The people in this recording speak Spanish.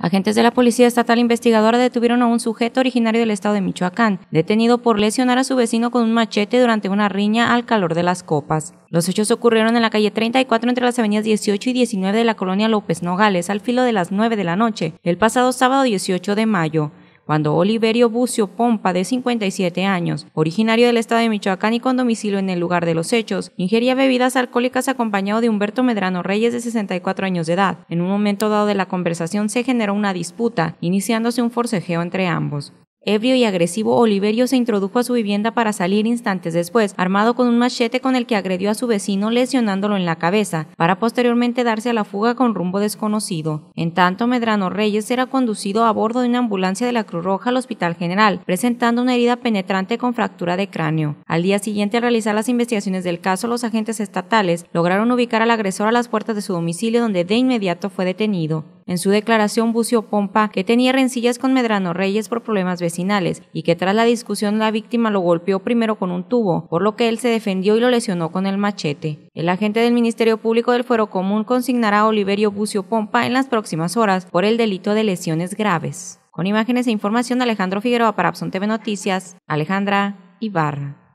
Agentes de la Policía Estatal Investigadora detuvieron a un sujeto originario del estado de Michoacán, detenido por lesionar a su vecino con un machete durante una riña al calor de las copas. Los hechos ocurrieron en la calle 34 entre las avenidas 18 y 19 de la colonia López Nogales, al filo de las 9 de la noche, el pasado sábado 18 de mayo cuando Oliverio Bucio Pompa, de 57 años, originario del estado de Michoacán y con domicilio en el lugar de los hechos, ingería bebidas alcohólicas acompañado de Humberto Medrano Reyes, de 64 años de edad. En un momento dado de la conversación se generó una disputa, iniciándose un forcejeo entre ambos. Ebrio y agresivo, Oliverio se introdujo a su vivienda para salir instantes después, armado con un machete con el que agredió a su vecino lesionándolo en la cabeza, para posteriormente darse a la fuga con rumbo desconocido. En tanto, Medrano Reyes era conducido a bordo de una ambulancia de la Cruz Roja al Hospital General, presentando una herida penetrante con fractura de cráneo. Al día siguiente, al realizar las investigaciones del caso, los agentes estatales lograron ubicar al agresor a las puertas de su domicilio, donde de inmediato fue detenido. En su declaración, Bucio Pompa que tenía rencillas con Medrano Reyes por problemas vecinales y que tras la discusión la víctima lo golpeó primero con un tubo, por lo que él se defendió y lo lesionó con el machete. El agente del Ministerio Público del Fuero Común consignará a Oliverio Bucio Pompa en las próximas horas por el delito de lesiones graves. Con imágenes e información, Alejandro Figueroa para Abson TV Noticias, Alejandra Ibarra.